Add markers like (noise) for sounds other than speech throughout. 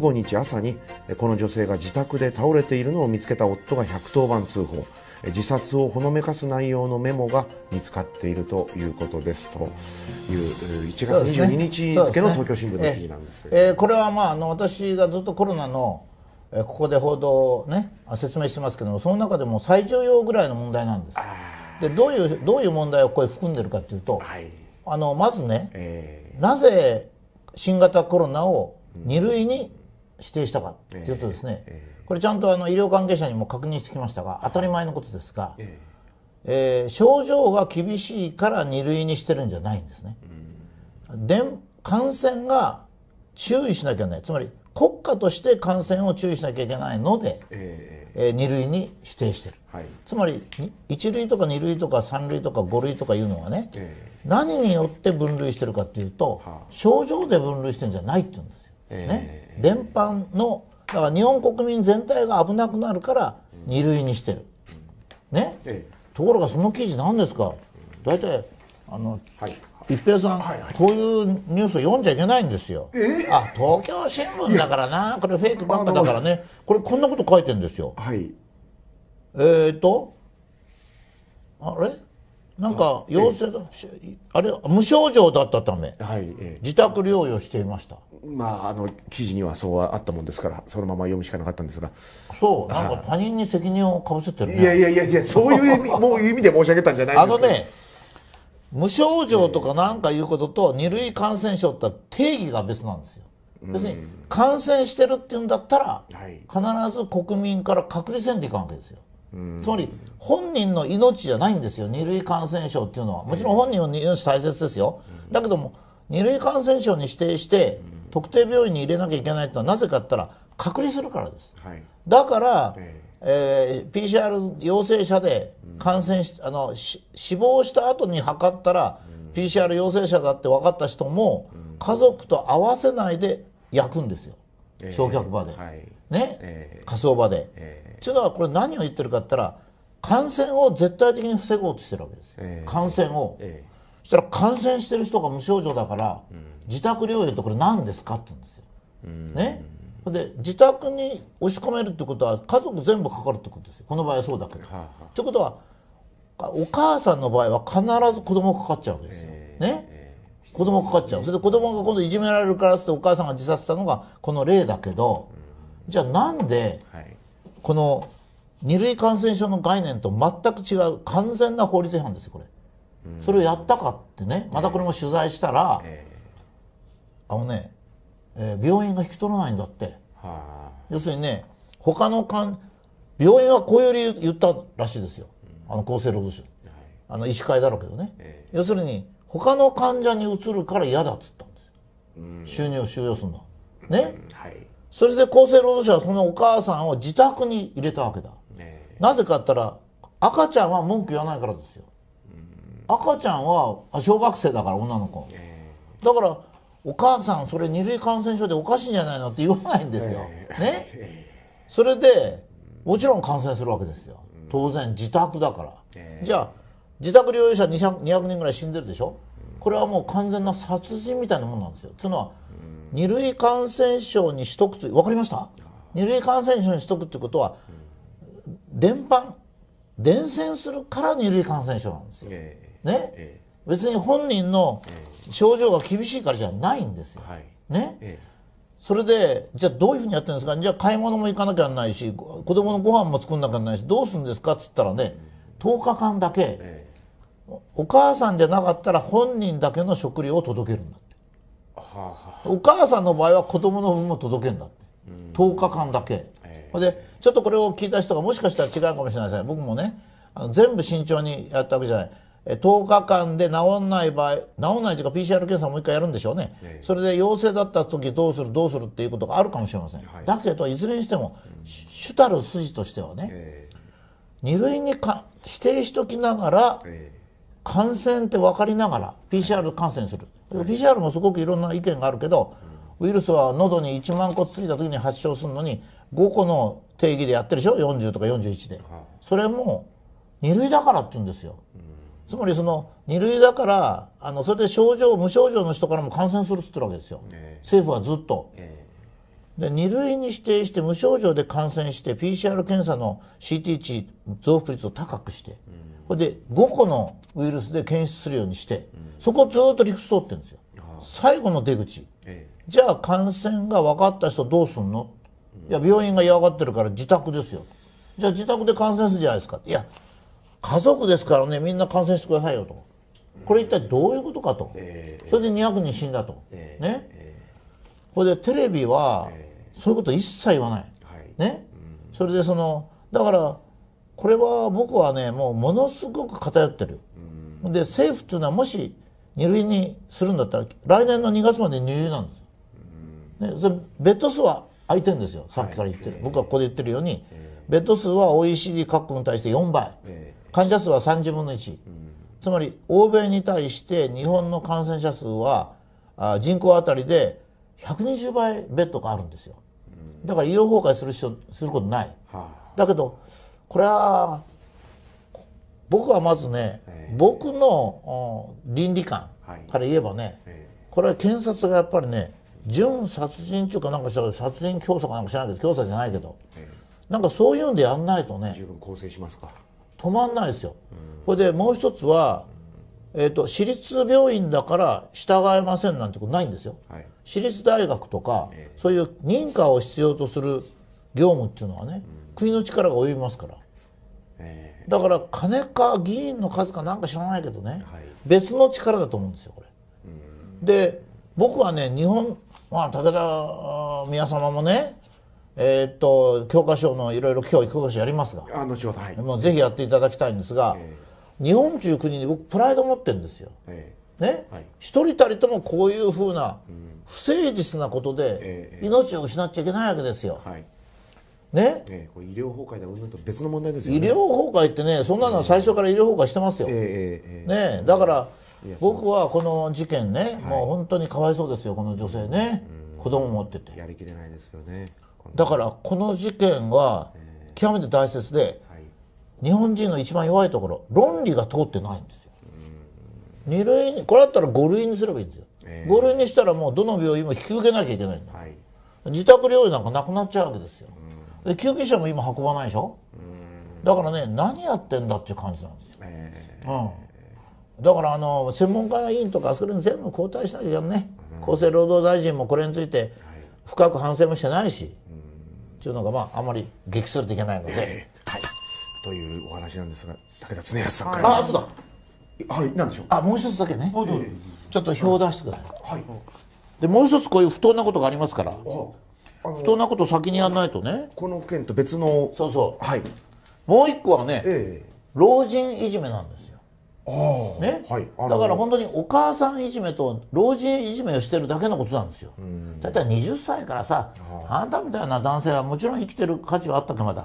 15日朝にこの女性が自宅で倒れているのを見つけた夫が110番通報自殺をほのめかす内容のメモが見つかっているということですという1月22日付の東京新聞の記事なんです、ねね、えー、これはまああの私がずっとコロナのここで報道ね説明してますけどもその中でも最重要ぐらいの問題なんですでどういうどういう問題をこれ含んでるかっていうと、はい、あのまずね、えー、なぜ新型コロナを2類に指定したかというとですね、これちゃんとあの医療関係者にも確認してきましたが当たり前のことですが、えー、症状が厳しいから二類にしてるんじゃないんですね。で感染が注意しなきゃいけないつまり国家として感染を注意しなきゃいけないので、えー、えー、2類に指定してる、はい、つまり1類とか2類とか3類とか5類とかいうのはね、えー、何によって分類してるかっていうと、はあ、症状で分類してるんじゃないって言うんですね、伝播のだから日本国民全体が危なくなるから二類にしてる、ね、ところがその記事何ですか大体あの、はい、一平さん、はいはい、こういうニュースを読んじゃいけないんですよ、えー、あ東京新聞だからなこれフェイクばっかだからねこれこんなこと書いてんですよ、はい、えっ、とあれなんか陽性だ、あれ無症状だったため、はいええ、自宅療養していました。まああの記事にはそうはあったもんですから、そのまま読むしかなかったんですが、そうなんか他人に責任をかぶせてる、ね、いやいやいやいやそういう意味 (laughs) もう意味で申し上げたんじゃないですあのね。無症状とかなんかいうことと二類感染症って定義が別なんですよ。別に感染してるっていうんだったら、必ず国民から隔離せんでいかんわけですよ。つまり本人の命じゃないんですよ二類感染症っていうのはもちろん本人の命大切ですよ、だけども二類感染症に指定して特定病院に入れなきゃいけないってのはなぜかってったら隔離するからです、はい、だから、えーえー、PCR 陽性者で感染し、あの死亡した後に測ったら、PCR 陽性者だって分かった人も、家族と合わせないで焼くんですよ、焼却場で。えーはいね、えー、火葬場で。えー、というのはこれ何を言ってるかって言ったら感染を絶対的に防ごうとしてるわけです、えー、感染を、えー、そしたら感染してる人が無症状だから、うん、自宅療養ってこれ何ですかって言うんですよ。ねで自宅に押し込めるってことは家族全部かかるってことですよこの場合はそうだけど。はあはあ、ということはお母さんの場合は必ず子供かかっちゃうわけですよ。えー、ね、えー、子供かかっちゃうそれで子供が今度いじめられるからってお母さんが自殺したのがこの例だけど、じゃあなんで、この二類感染症の概念と全く違う完全な法律違反ですよこれ、それをやったかってねまたこれも取材したら、あのね、えー、病院が引き取らないんだって、要するにね他のかん病院はこういう理由言ったらしいですよ、あの厚生労働省、あの医師会だろうけどね、要するに他の患者に移るから嫌だっつったんです収入を収容するのね、はい、それで厚生労働省はそのお母さんを自宅に入れたわけだ、えー、なぜかってったら赤ちゃんは文句言わないからですよ赤ちゃんは小学生だから女の子、えー、だからお母さんそれ二類感染症でおかしいんじゃないのって言わないんですよ、えー、ねそれでもちろん感染するわけですよ当然自宅だから、じゃあ自宅療養者200人ぐらい死んでるでしょこれはもう完全な殺人みたいなもんなんですよ。というのは、二類感染症にしとくと、分かりました二類感染症にしとくってことは、伝播、伝染するから二類感染症なんですよ。ね、え別に本人の症状が厳しいからじゃないんですよ。はい、ね、えそれで、じゃあどういうふうにやってるんですかじゃあ買い物も行かなきゃないし、子供のご飯も作んなきゃないし、どうするんですかっつったらね、10日間だけお母さんじゃなかったら本人だけの食料を届けるんだって、はあはあ、お母さんの場合は子供の分も届けるんだって、うん、10日間だけ、えー、でちょっとこれを聞いた人がもしかしたら違うかもしれません僕もねあの全部慎重にやったわけじゃない10日間で治んない場合治んない時いうか PCR 検査もう一回やるんでしょうね、えそれで陽性だった時どうするどうするっていうことがあるかもしれません、はい、だけどいずれにしても、うん、主たる筋としてはね、えー、2類にか指定しときながら、え感染って分かりながら PCR 感染する、はい、PCR もすごくいろんな意見があるけど、ウイルスは喉に1万個ついた時に発症するのに5個の定義でやってるでしょ40とか41で、それも2類だからって言うんですよ、つまりその2類だからあのそれで症状無症状の人からも感染するっつってるわけですよ、えー、政府はずっと、えー、で2類に指定して無症状で感染して PCR 検査の CT 値増幅率を高くして、うこれで5個のウイルスで検出するようにして、そこをずっと理屈通ってるんですよ最後の出口、ええ、じゃあ感染が分かった人どうすんの、うん、いや病院が嫌がってるから自宅ですよじゃあ自宅で感染するじゃないですかいや家族ですからねみんな感染してくださいよとこれ一体どういうことかと、え、それで200人死んだと、ねこれでテレビはそういうこと一切言わない、ね、うん、それでそのだからこれは僕はねもうものすごく偏ってる。で政府っていうのはもし二類にするんだったら来年の2月まで二類なんですね、それベッド数は空いてるんですよさっきから言ってる、はい、僕はここで言ってるように、えー、ベッド数は OECD 各国に対して4倍、えー、患者数は30分の1、うん、つまり欧米に対して日本の感染者数はあ人口当たりで120倍ベッドがあるんですよだから医療崩壊する人することない、はあ、だけどこれは僕はまずね、えー、僕の倫理観から言えばね、はいえー、これは検察がやっぱりね準殺人というかなんかした殺人教唆かなんか知らないけど教唆じゃないけど、えー、なんかそういうんでやんないとね十分構成しますか止まんないですよ。これでもう一つは、えーと、と私立病院だから従えませんなんてことないんですよ、はい、私立大学とか、そういう認可を必要とする業務っていうのはね、国の力が及びますから、えー、だから金か議員の数かなんか知らないけどね、はい、別の力だと思うんですよこれ。で僕はね日本まあ武田宮様もねえー、っと教科書のいろいろ教育教科書やりますがあの、ほど、はい、もうぜひやっていただきたいんですが、えー、日本う国に僕プライド持ってるんですよ。えー、ね、はい、一人たりともこういうふうな不誠実なことで命を失っちゃいけないわけですよ。はいね、えー、これ医療崩壊でうんと別の問題ですよ、ね、医療崩壊ってねそんなの最初から医療崩壊してますよ、えー、えー、ね、だから僕はこの事件ね、もう本当にかわいそうですよこの女性ね、うん、子供持っててやりきれないですよねだからこの事件は極めて大切で、はい、日本人の一番弱いところ論理が通ってないんですよ、二類これだったら5類にすればいいんですよ、えー、5類にしたらもうどの病院も引き受けなきゃいけないんだ、はい、自宅療養なんかなくなっちゃうわけですよ、で救急車も今運ばないでしょだからね何やってんだっていう感じなんですよ、えー、うん、だからあの専門家委員とかそれに全部交代したきゃいけなね、うん、厚生労働大臣もこれについて深く反省もしてないし、うん、っていうのがまああまり激するといけないので、えー、はいというお話なんですが武田恒康さんから、はい、あそうだはい何でしょうあもう一つだけね、えー、ちょっと表を出してください、はい、でもう一つこういう不当なことがありますから不当なこと先にやらないとねこの件と別のそうそうはいもう一個はね、ええ、老人いじめなんですよああね、はい、だから本当にお母さんいじめと老人いじめをしてるだけのことなんですよだったら20歳からさあんたみたいな男性はもちろん生きてる価値はあったっけまだ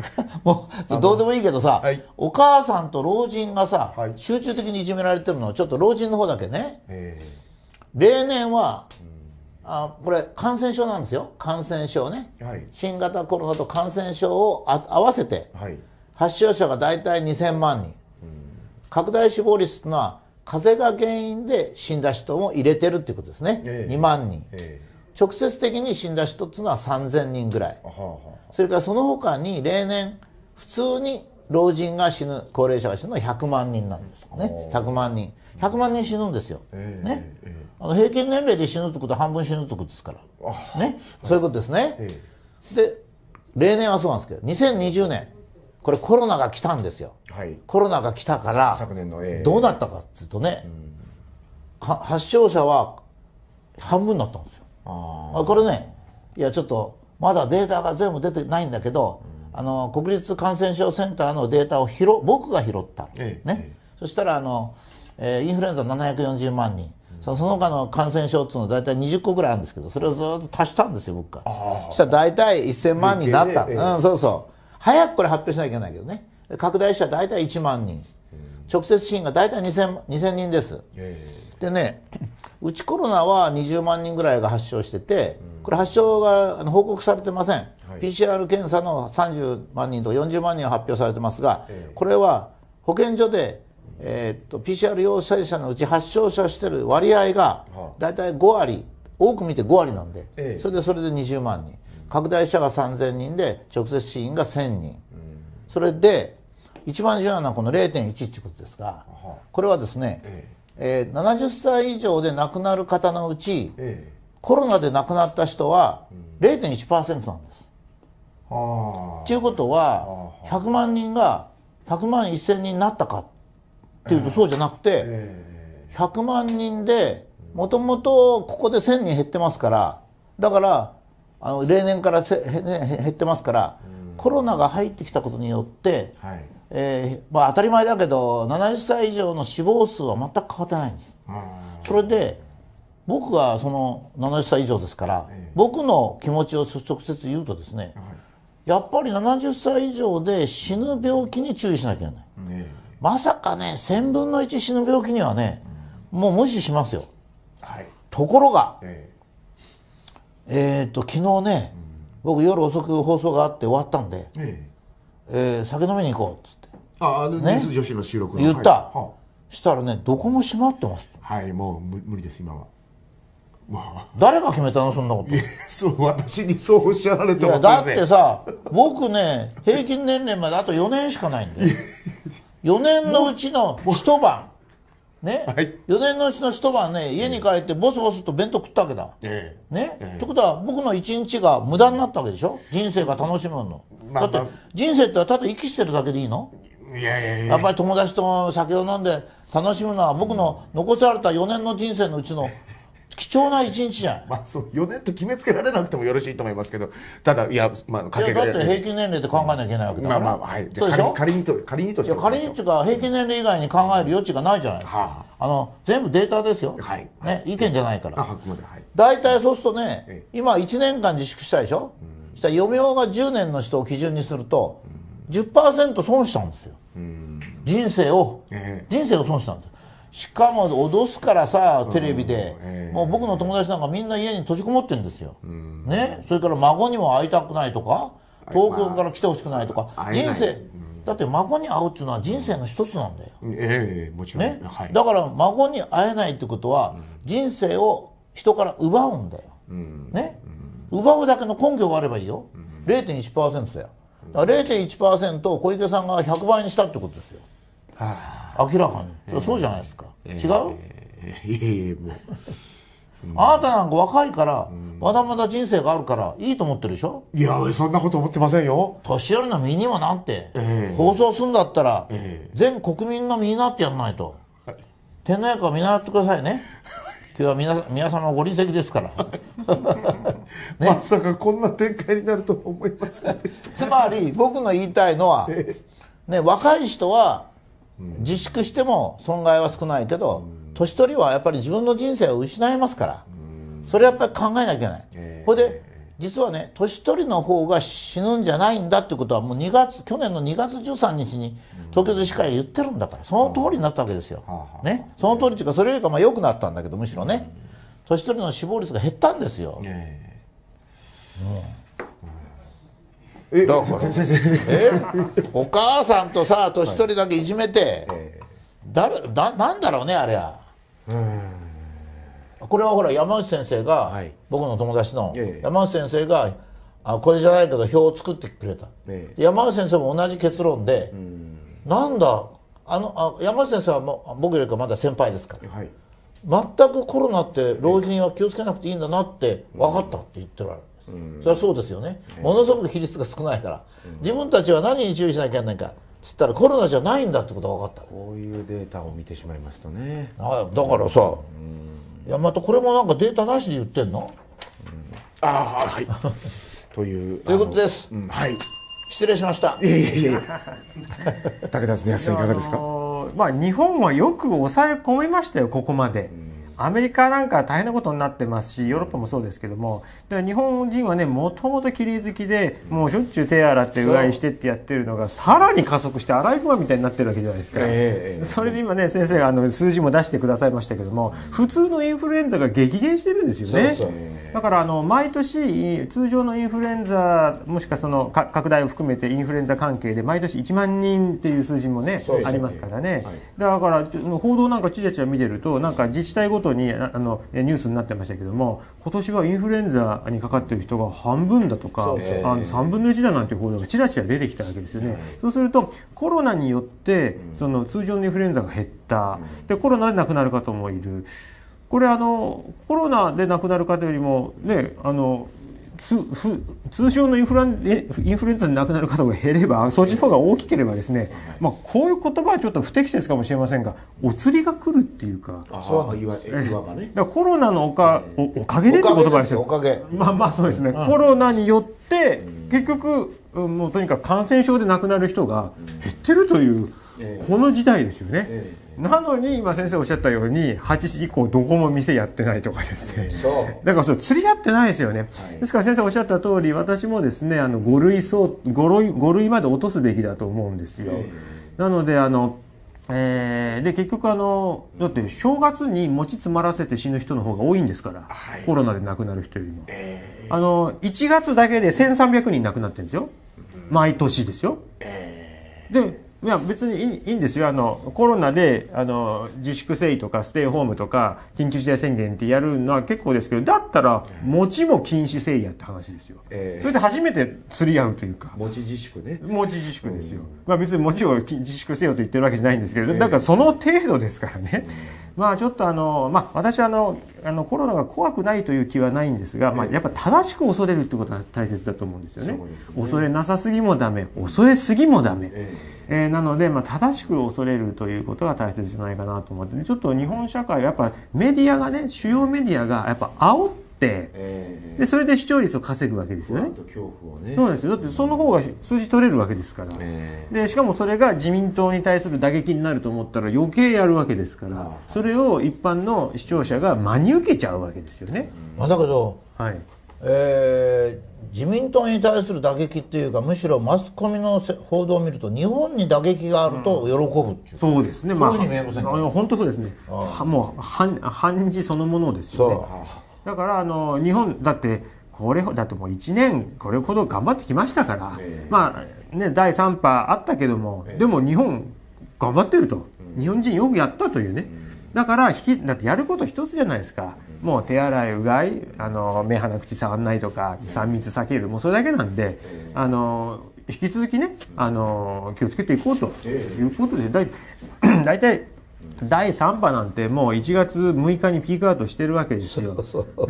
(laughs) もうどうでもいいけどさ、はい、お母さんと老人がさ、はい、集中的にいじめられてるのはちょっと老人の方だけねえ例年はあこれ感染症なんですよ感染症ね、はい、新型コロナと感染症を合わせて、はい、発症者が大体2000万人、うん、拡大死亡率というのは風邪が原因で死んだ人も入れてるっていうことですね、えー、2万人、えー、直接的に死んだ人っていうのは3000人ぐらいそれからその他に例年普通に老人が死ぬ高齢者が死ぬのは100万人なんですね100万人100万人死ぬんですよ、えー、ね、えーあの平均年齢で死ぬこと半分死ぬとですから、ね、そういうことですね、で例年はそうなんですけど2020年これコロナが来たんですよ、はい、コロナが来たから昨年の、どうなったかっていうとね、うん、発症者は半分になったんですよあこれねいやちょっとまだデータが全部出てないんだけど、うん、あの国立感染症センターのデータを拾僕が拾った、ええ、ね、そしたらあの、えー、インフルエンザ740万人その他の感染症っていうのは大体20個ぐらいあるんですけどそれをずっと足したんですよ僕がしたら大体1000万になったうんそうそう早くこれ発表しなきゃいけないけどね拡大したら大体1万人直接死因が大体 2000, 2000人ですでねうちコロナは20万人ぐらいが発症しててこれ発症が報告されてません、はい、PCR 検査の30万人と40万人が発表されてますがこれは保健所でえー、っと PCR 陽性者のうち発症者してる割合が大体5割多く見て5割なんで、ええ、それでそれで20万人拡大者が3000人で直接死因が1000人、それで一番重要なのはこの0.1っていうことですがこれはですね、えええー、70歳以上で亡くなる方のうち、ええ、コロナで亡くなった人は0.1%なんです。と、いうことは100万人が100万1000人になったかっていうとそうじゃなくて、100万人でもともとここで1,000人減ってますからだからあの例年から減ってますから、コロナが入ってきたことによって、えまあ、当たり前だけど70歳以上の死亡数は全く変わってないんです。それで僕がその70歳以上ですから、僕の気持ちを直接言うとですね、やっぱり70歳以上で死ぬ病気に注意しなきゃいけない、まさかね、1000分の1死ぬ病気にはね、もう無視しますよ。はい、ところが、えええー、と、昨日ね、僕夜遅く放送があって終わったんで、えええー酒飲みに行こうっつってああの、ねニュース女子の収録の言った、はいしたらね、どこも閉まってます。はいもう無無理です今は誰が決めたのそんなこと。いやそう私にそうおっしゃられていや、だってさ、僕ね、平均年齢まであと4年しかないんだよ。(laughs) 4年のうちの一晩、ね、はい、4年のうちの一晩ね、家に帰ってボソボソと弁当食ったわけだ。ええ、ね、ええってことは僕の一日が無駄になったわけでしょ人生が楽しむの。まあ、だって、人生ってはただ息してるだけでいいのいやいやいや。やっぱり友達と酒を飲んで楽しむのは僕の残された4年の人生のうちの貴重な一日じゃん。まあ、そう、4年と決めつけられなくてもよろしいと思いますけど、ただ、いや、まあ、かけがだって平均年齢て考えなきゃいけないわけだから。まあまあ、はい。そうでしょ仮にと、仮にといや、仮にっていうか、平均年齢以外に考える余地がないじゃないですか。はあ、あの、全部データですよ。はい。ね、意見じゃないから。あ、あくまで、はい。大体そうするとね、今1年間自粛したでしょ、うん、した余命が10年の人を基準にすると、うん、10%損したんですよ。うん、人生を、ええ、人生を損したんですよ。しかも脅すからさテレビで、うんえー、もう僕の友達なんかみんな家に閉じこもってるんですよ、うん、ね、それから孫にも会いたくないとか東京から来てほしくないとか、まあ、人生、だって孫に会うっていうのは人生の一つなんだよ、ええー、もちろん、ね、はい、だから孫に会えないってことは、人生を人から奪うんだよ、ね、奪うだけの根拠があればいいよ、うん、0.1%だよだから0.1%を小池さんが100倍にしたってことですよ明らかに、えー、そうじゃないですか、えー、違う、えー、いえいえもうあなたなんか若いから、うん、まだまだ人生があるからいいと思ってるでしょいやそんなこと思ってませんよ年寄りの身にもなって、えー、放送するんだったら、えー、全国民の身になってやんないと、はい、天皇陛下を見習ってくださいね (laughs) 今日は皆皆様ご臨席ですから、ね、(laughs) まさかこんな展開になると思いませんでした (laughs) つまり僕の言いたいのは、えー、ね、若い人は自粛しても損害は少ないけど、年取りはやっぱり自分の人生を失いますから、それやっぱり考えなきゃいけない。えー、で実はね年取りの方が死ぬんじゃないんだってことはもう2月去年の2月13日に東京都医会が言ってるんだからその通りになったわけですよ。ね、その通りというかそれよりかまあ良くなったんだけどむしろね、年取りの死亡率が減ったんですよ。えーうんえだから先生え (laughs) お母さんとさ年取りだけいじめて、はい、誰ななんだろうねあれはこれはほら山内先生が、はい、僕の友達の山内先生があこれじゃないけど表を作ってくれた、え山内先生も同じ結論でなんだあのあ山内先生はも僕よりかまだ先輩ですから、はい、全くコロナって老人は気をつけなくていいんだなって分かったって言ってられる。うん、それはそうですよね、ものすごく比率が少ないから、うん、自分たちは何に注意しなきゃいけないかつったらコロナじゃないんだってことが分かったこういうデータを見てしまいますとねだからさ、いやまたこれもなんかデータなしで言ってんの、ああはい (laughs) というということです、はい失礼しましたいやいやいや武田さんいかがですかまあ日本はよく抑え込みましたよここまで。アメリカなんか大変なことになってますしヨーロッパもそうですけども日本人はねもともと綺麗好きでもうしょっちゅう手洗ってうがいしてってやってるのがさらに加速してアライグマみたいになってるわけじゃないですか、えー、それで今ね先生があの数字も出してくださいましたけども普通のインフルエンザが激減してるんですよね。そうそうだからあの毎年通常のインフルエンザもしくはその拡大を含めてインフルエンザ関係で毎年1万人っていう数字もねありますからね、はい、だから報道なんかちらちら見てるとなんか自治体ごとにあのニュースになってましたけども今年はインフルエンザにかかっている人が半分だとか、あの3分の1だなんていう報道がちらちら出てきたわけですよね。そうするとコロナによってその通常のインフルエンザが減ったでコロナで亡くなる方もいる。これあのコロナで亡くなる方よりもねあの通称のインフラインフルエンザで亡くなる方が減ればそっちの方が大きければですね、まあ、こういう言葉はちょっと不適切かもしれませんがお釣りが来るっていうかそういわいわばねだコロナのおかおおかげでって言葉ですよおかげまあまあそうですね、うん、コロナによって結局もうとにかく感染症で亡くなる人が減ってるという。この事態ですよね、なのに今先生おっしゃったように8時以降どこも店やってないとかですね、だからそう釣り合ってないですよね、ですから先生おっしゃった通り私もですねあの5類相5類 ,5 類まで落とすべきだと思うんですよ、なのであのえー、で結局あのだって正月に餅詰まらせて死ぬ人の方が多いんですから、はい、コロナで亡くなる人よりも、えー、あの1月だけで1300人亡くなってるんですよ毎年ですよ、えー、でいや別にいいんですよあのコロナであの自粛せいとかステイホームとか緊急事態宣言ってやるのは結構ですけどだったら餅も禁止制やって話ですよ、えー、それで初めて釣り合うというか餅自粛ね餅自粛ですよ、うん、まあ、別に餅を自粛せよと言ってるわけじゃないんですけどだからその程度ですからね、えー、まあちょっとあのまあ私はあのあのコロナが怖くないという気はないんですが、まあ、やっぱ正しく恐れるってことは大切だと思うんですよね、ね、恐れなさすぎもダメ恐れすぎもダメ、えーえー、なので、まあ、正しく恐れるということが大切じゃないかなと思って、ね、ちょっと日本社会やっぱメディアがね主要メディアがやっぱ煽って、えー、でそれで視聴率を稼ぐわけですよね。恐怖をねそうですよだってその方が数字取れるわけですから、えー、でしかもそれが自民党に対する打撃になると思ったら余計やるわけですからそれを一般の視聴者が真に受けちゃうわけですよね。まあ、だけど、はい、えー、自民党に対する打撃っていうかむしろマスコミの報道を見ると日本に打撃があると喜ぶっていう、うん、そうですねまあ本当そうですねもう反時そのものですよねだからあの日本だってこれだってもう1年これほど頑張ってきましたから、えー、まあね第3波あったけども、えー、でも日本頑張ってると、うん、日本人よくやったというね、うん、だから引きだってやること一つじゃないですか、もう手洗いうがいあの目鼻口触んないとか3密避けるもうそれだけなんであの引き続きねあの気をつけていこうということで (clears throat) 大体。第3波なんてもう1月6日にピークアウトしてるわけですよ。そうそ (laughs)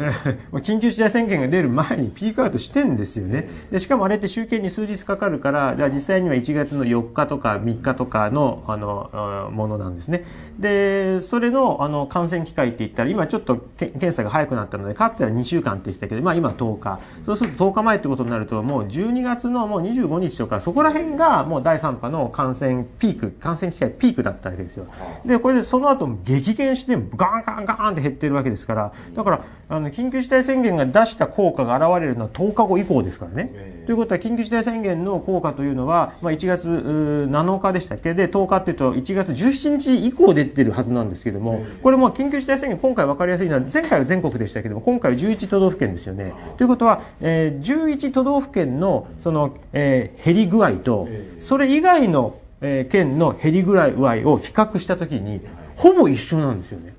う緊急事態宣言が出る前にピークアウトしてんですよね。でしかもあれって集計に数日かかるからじゃあ実際には1月の4日とか3日とかのあのものなんですね。でそれのあの感染機会って言ったら今ちょっと検査が早くなったのでかつては2週間って言ってたけど、まあ、今10日そうすると10日前ってことになるともう12月のもう25日とかそこら辺がもう第3波の感染ピーク感染機会ピークだったわけですよ。でこれでその後も激減してガンガンガンって減ってるわけですからだからあの緊急事態宣言が出した効果が現れるのは10日後以降ですからね。ということは緊急事態宣言の効果というのは、まあ、1月7日でしたっけで10日っていうと1月17日以降出てるはずなんですけども、これも緊急事態宣言今回分かりやすいのは前回は全国でしたけども今回は11都道府県ですよね。ということは、えー、11都道府県のその、えー、減り具合とそれ以外のえー、県の減り具合を比較したときに、ほぼ一緒なんですよね。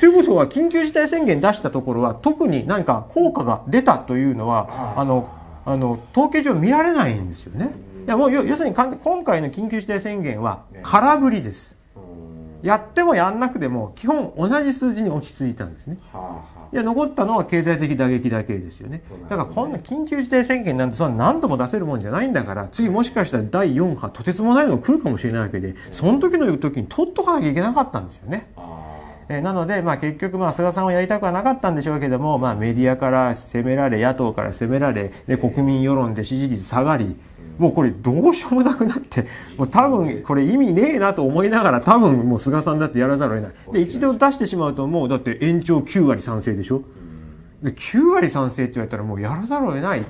ということは、緊急事態宣言出したところは、特に何か効果が出たというのは、あの、あの、統計上見られないんですよね。いや、もう、要するに、今回の緊急事態宣言は、空振りです。やってもやんなくても、基本同じ数字に落ち着いたんですね。いや残ったのは経済的打撃だけですよねだからこんな緊急事態宣言なんてそん何度も出せるもんじゃないんだから次もしかしたら第4波とてつもないのが来るかもしれないわけでその時の時に取っとかなきゃいけなかったんですよね。えなので、まあ、結局、まあ、菅さんはやりたくはなかったんでしょうけども、まあ、メディアから責められ野党から責められで国民世論で支持率下がりもうこれどうしようもなくなってもう多分これ意味ねえなと思いながら多分もう菅さんだってやらざるを得ないで一度出してしまうともうだって延長9割賛成でしょで9割賛成って言われたらもうやらざるを得ない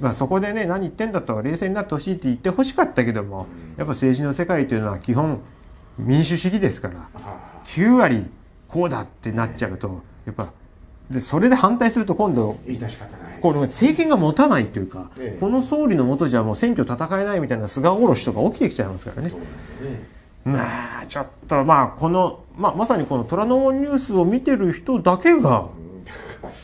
まあ、そこでね何言ってんだと冷静になってほしいって言ってほしかったけどもやっぱ政治の世界というのは基本民主主義ですから9割こうだってなっちゃうとやっぱでそれで反対すると今度この政権が持たないというか、ええ、この総理のもとじゃもう選挙戦えないみたいな菅おろしとか起きてきちゃいますからね。まあちょっとまあこの、まあ、まさにこの虎ノ門ニュースを見てる人だけが、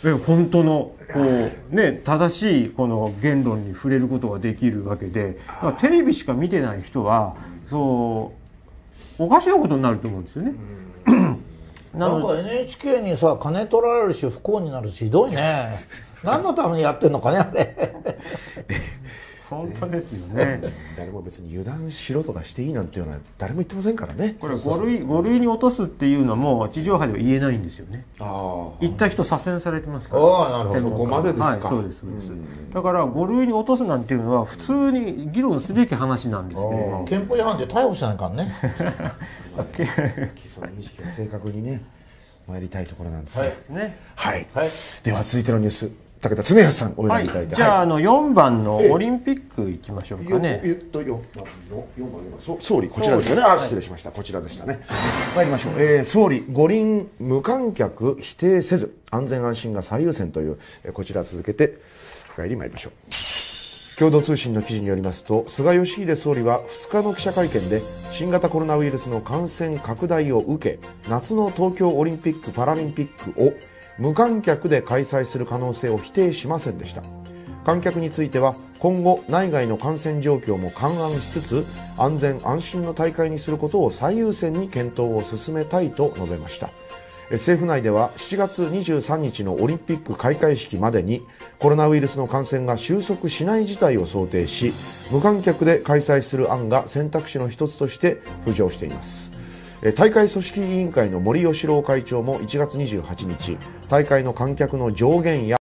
うん、え本当のこう、ね、正しいこの言論に触れることができるわけで、テレビしか見てない人はそうおかしなことになると思うんですよね。うんなんか NHK にさ金取られるし不幸になるしひどいね (laughs) 何のためにやってんのかねあれ (laughs) 本当ですよね誰も別に油断しろとかしていいなんていうのは誰も言ってませんからねこれ5類五類に落とすっていうのも地上波では言えないんですよね行った人左遷されてますからああなるほどそこまでですか、はい、そうですそうですだから5類に落とすなんていうのは普通に議論すべき話なんですけど憲法違反で逮捕しないからね (laughs) ね、基礎認識を正確にね参りたいところなんですねはい、はい、では続いてのニュース武田恒康さんお選びいただいい、じゃあ,、あの4番のオリンピックいきましょうかねえっと四番の四番の総理こちらですよねあ失礼しましたこちらでしたね参りましょう、え総理五輪無観客否定せず安全安心が最優先という、えこちら続けて深入り参りましょう共同通信の記事によりますと菅義偉総理は2日の記者会見で新型コロナウイルスの感染拡大を受け夏の東京オリンピック・パラリンピックを無観客で開催する可能性を否定しませんでした観客については今後内外の感染状況も勘案しつつ安全安心の大会にすることを最優先に検討を進めたいと述べました政府内では7月23日のオリンピック開会式までにコロナウイルスの感染が収束しない事態を想定し無観客で開催する案が選択肢の一つとして浮上しています大会組織委員会の森喜朗会長も1月28日大会の観客の上限や